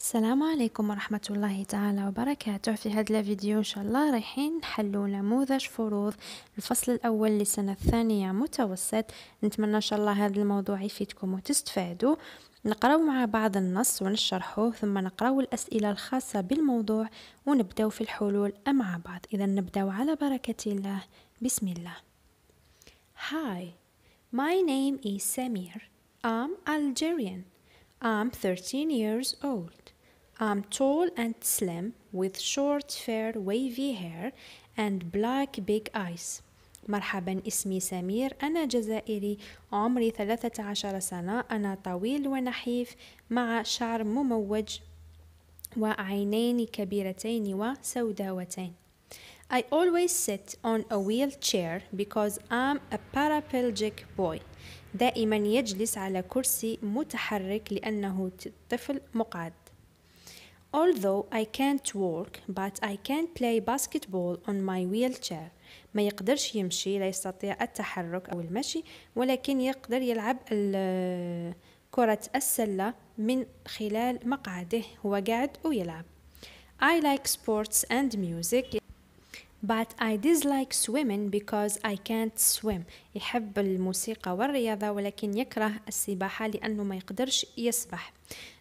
السلام عليكم ورحمة الله تعالى وبركاته في هذا الفيديو إن شاء الله رايحين نحلو نموذج فروض الفصل الأول لسنة الثانية متوسط نتمنى إن شاء الله هذا الموضوع يفيدكم وتستفادوا نقراو مع بعض النص ونشرحه ثم نقراو الأسئلة الخاصة بالموضوع ونبدأ في الحلول مع بعض إذا نبداو على بركة الله بسم الله Hi, my name is Samir. I'm Algerian. I'm 13 years old. I'm tall and slim with short fair wavy hair and black big eyes. مرحبا اسمي سمير أنا جزائري عمري 13 سنة أنا طويل ونحيف مع شعر مموج وعينين كبيرتين وسوداوتين I always sit on a wheelchair because I'm a paraplegic boy دائما يجلس على كرسي متحرك لأنه طفل مقعد Although I can't walk but I can play basketball on my wheelchair ما يقدرش يمشي لا يستطيع التحرك أو المشي ولكن يقدر يلعب كرة السلة من خلال مقعده هو قاعد ويلعب I like sports and music but I dislike swimming because I can't swim يحب الموسيقى والرياضة ولكن يكره السباحة لأنه ما يقدرش يسبح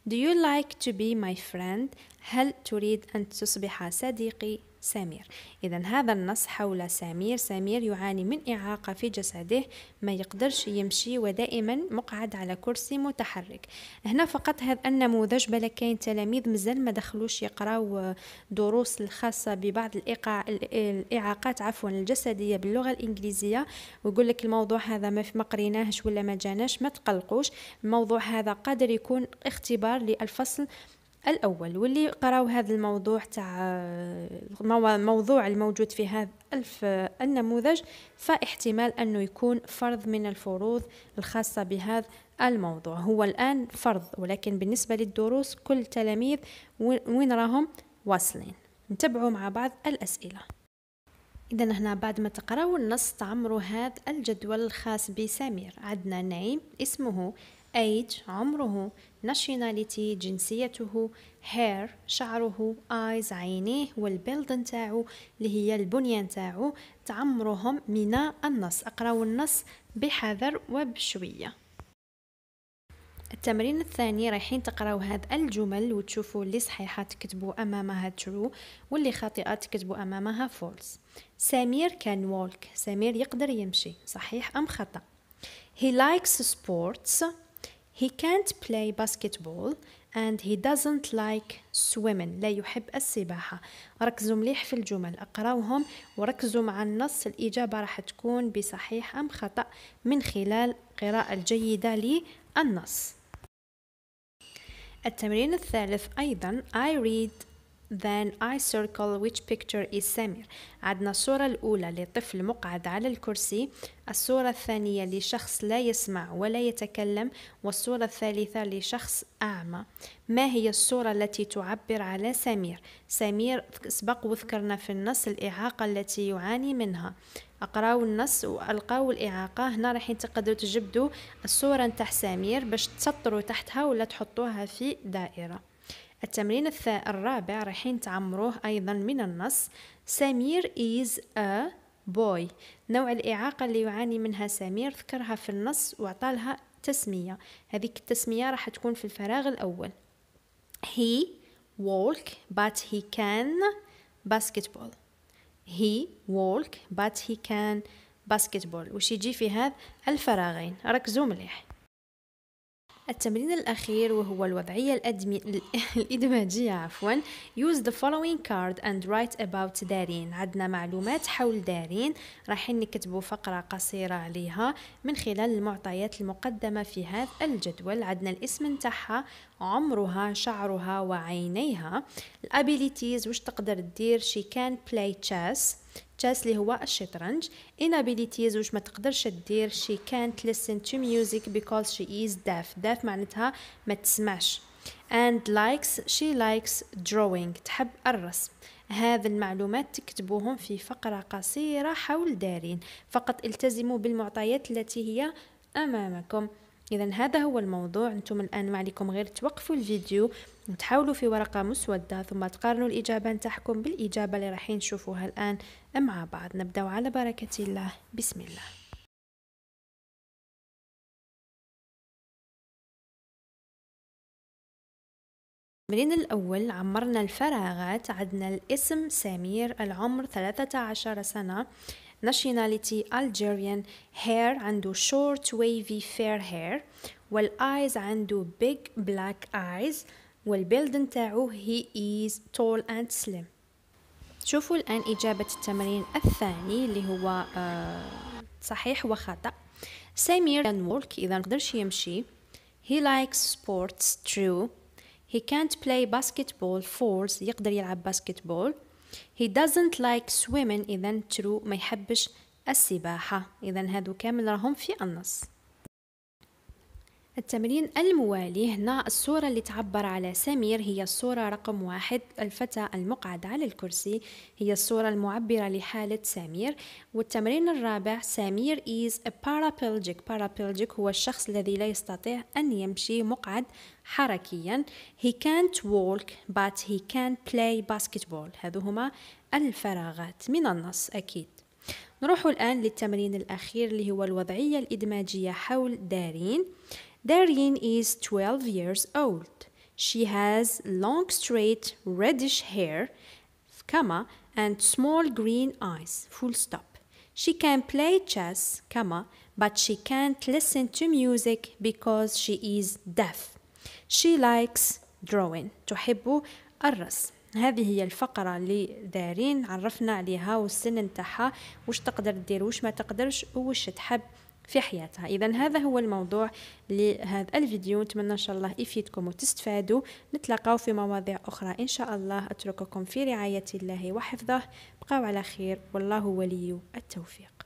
Do you like to be my friend? هل تريد أن تصبح صديقي؟ سامير؟ إذا هذا النص حول سمير سمير يعاني من إعاقة في جسده ما يقدرش يمشي ودائما مقعد على كرسي متحرك هنا فقط هذا النموذج بل كاين تلاميذ مازال ما دخلوش يقراو دروس الخاصة ببعض الإقع... الإعاقات عفوا الجسدية باللغة الإنجليزية ويقول لك الموضوع هذا ما قريناهش ولا ما جاناش ما تقلقوش الموضوع هذا قادر يكون الاختبار للفصل الاول واللي قراو هذا الموضوع تاع الموضوع الموجود في هذا الف النموذج فاحتمال انه يكون فرض من الفروض الخاصه بهذا الموضوع هو الان فرض ولكن بالنسبه للدروس كل التلاميذ وين راهم واصلين نتبعوا مع بعض الاسئله إذا هنا بعد ما تقراو النص تعمروا هذا الجدول الخاص بسمير عندنا نعيم اسمه age عمره nationality جنسيته hair شعره eyes عينيه والبيلد نتاعو اللي هي البنية نتاعو تعمرهم من النص اقراو النص بحذر وبشوية التمرين الثاني رايحين تقراو هاد الجمل وتشوفوا اللي صحيحة تكتبوا أمامها true واللي خاطئة تكتبوا أمامها false سمير كان walk سمير يقدر يمشي صحيح أم خطأ he likes sports He can't play basketball and he doesn't like swimming لا يحب السباحة ركزوا مليح في الجمل اقراوهم وركزوا مع النص الإجابة راح تكون بصحيح أم خطأ من خلال قراءة الجيدة للنص التمرين الثالث أيضا I read Then I circle which picture is Samir عندنا الصورة الأولى لطفل مقعد على الكرسي الصورة الثانية لشخص لا يسمع ولا يتكلم والصورة الثالثة لشخص أعمى ما هي الصورة التي تعبر على سمير؟ سمير سبق وذكرنا في النص الإعاقة التي يعاني منها أقراو النص وألقاو الإعاقة هنا راح تقدروا تجبدوا الصورة نتاع سمير باش تسطروا تحتها ولا تحطوها في دائرة التمرين الرابع رايحين تعمروه أيضا من النص سمير is a boy نوع الإعاقة اللي يعاني منها سمير ذكرها في النص وعطالها تسمية هذيك التسمية راح تكون في الفراغ الأول he walk but he can basketball he walk but he can basketball وش يجي في هذا الفراغين ركزوا مليح التمرين الأخير وهو الوضعية الأدمي... الإدماجية عفوا use the following card and write about دارين عندنا معلومات حول دارين راح نكتبوا فقرة قصيرة عليها من خلال المعطيات المقدمة في هذا الجدول عندنا الاسم نتاعها عمرها شعرها وعينيها الابيليتيز واش تقدر دير she can play chess تشاس اللي هو الشطرنج انابيليتيز واش ما تقدرش دير شي كانت listen تو ميوزيك بيكوز شي از داف داف معناتها ما تسمعش and likes she likes drawing تحب الرسم هذا المعلومات تكتبوهم في فقرة قصيرة حول دارين فقط التزموا بالمعطيات التي هي أمامكم اذا هذا هو الموضوع انتم الان ما عليكم غير توقفوا الفيديو وتحاولوا في ورقه مسوده ثم تقارنوا الاجابه نتاعكم بالاجابه اللي رايحين نشوفوها الان مع بعض نبداو على بركه الله بسم الله منين الأول عمرنا الفراغات عدنا الاسم سمير العمر 13 سنة nationality Algerian hair عنده short wavy fair hair والايز عنده big black eyes والبيلد نتاعو he is tall and slim شوفوا الآن إجابة التمرين الثاني اللي هو uh, صحيح وخطأ سمير كان walk إذا قدرش يمشي he likes sports true he can't play basketball falls يقدر يلعب basketball he doesn't like swimming إذا true ما يحبش السباحة إذا هادو كامل راهم في النص التمرين الموالي هنا الصورة اللي تعبر على سمير هي الصورة رقم واحد الفتى المقعد على الكرسي هي الصورة المعبرة لحالة سمير والتمرين الرابع سمير is a paraplegic paraplegic هو الشخص الذي لا يستطيع أن يمشي مقعد حركيا he can't walk but he can play basketball هذو هما الفراغات من النص أكيد نروح الآن للتمرين الأخير اللي هو الوضعية الإدماجية حول دارين Darien is 12 years old. She has long straight reddish hair, comma, and small green eyes, full stop. She can play chess, comma, but she can't listen to music because she is deaf. She likes drawing. تحب الرسم. هذه هي الفقرة اللي دارين عرفنا عليها والسن نتاعها واش تقدر دير وش ما تقدرش وش تحب في حياتها اذا هذا هو الموضوع لهذا الفيديو نتمنى ان شاء الله يفيدكم وتستفادوا نتلاقاو في مواضيع اخرى ان شاء الله اترككم في رعايه الله وحفظه بقاو على خير والله ولي التوفيق